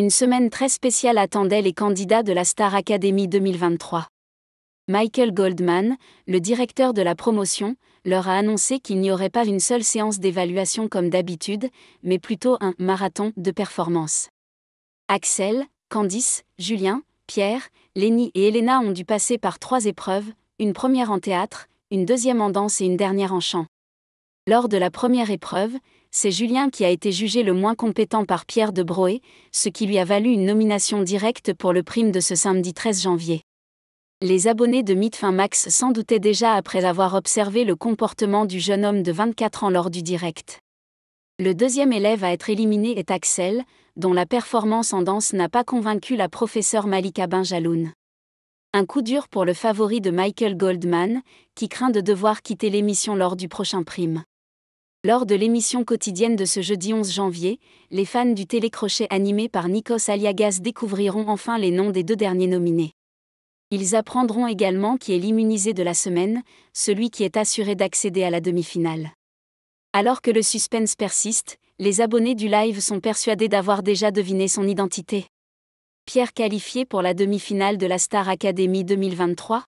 Une semaine très spéciale attendait les candidats de la Star Academy 2023. Michael Goldman, le directeur de la promotion, leur a annoncé qu'il n'y aurait pas une seule séance d'évaluation comme d'habitude, mais plutôt un marathon de performance. Axel, Candice, Julien, Pierre, Lenny et Elena ont dû passer par trois épreuves, une première en théâtre, une deuxième en danse et une dernière en chant. Lors de la première épreuve, c'est Julien qui a été jugé le moins compétent par Pierre de Broé, ce qui lui a valu une nomination directe pour le prime de ce samedi 13 janvier. Les abonnés de Midfin Max s'en doutaient déjà après avoir observé le comportement du jeune homme de 24 ans lors du direct. Le deuxième élève à être éliminé est Axel, dont la performance en danse n'a pas convaincu la professeure Malika Benjaloun. Un coup dur pour le favori de Michael Goldman, qui craint de devoir quitter l'émission lors du prochain prime. Lors de l'émission quotidienne de ce jeudi 11 janvier, les fans du télécrochet animé par Nikos Aliagas découvriront enfin les noms des deux derniers nominés. Ils apprendront également qui est l'immunisé de la semaine, celui qui est assuré d'accéder à la demi-finale. Alors que le suspense persiste, les abonnés du live sont persuadés d'avoir déjà deviné son identité. Pierre qualifié pour la demi-finale de la Star Academy 2023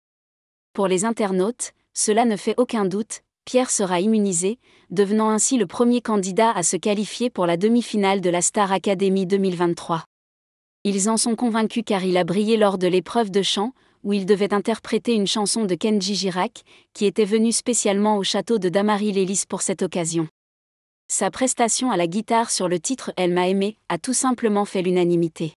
Pour les internautes, cela ne fait aucun doute, Pierre sera immunisé, devenant ainsi le premier candidat à se qualifier pour la demi-finale de la Star Academy 2023. Ils en sont convaincus car il a brillé lors de l'épreuve de chant, où il devait interpréter une chanson de Kenji Girac, qui était venu spécialement au château de Damary-Lélis pour cette occasion. Sa prestation à la guitare sur le titre Elle m'a aimé a tout simplement fait l'unanimité.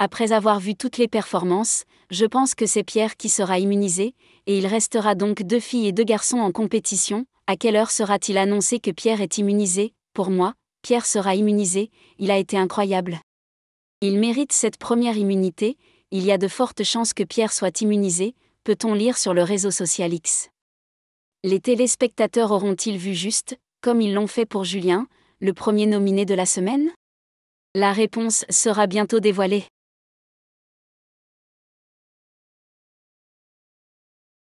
Après avoir vu toutes les performances, je pense que c'est Pierre qui sera immunisé, et il restera donc deux filles et deux garçons en compétition. À quelle heure sera-t-il annoncé que Pierre est immunisé Pour moi, Pierre sera immunisé, il a été incroyable. Il mérite cette première immunité, il y a de fortes chances que Pierre soit immunisé, peut-on lire sur le réseau social X. Les téléspectateurs auront-ils vu juste, comme ils l'ont fait pour Julien, le premier nominé de la semaine La réponse sera bientôt dévoilée.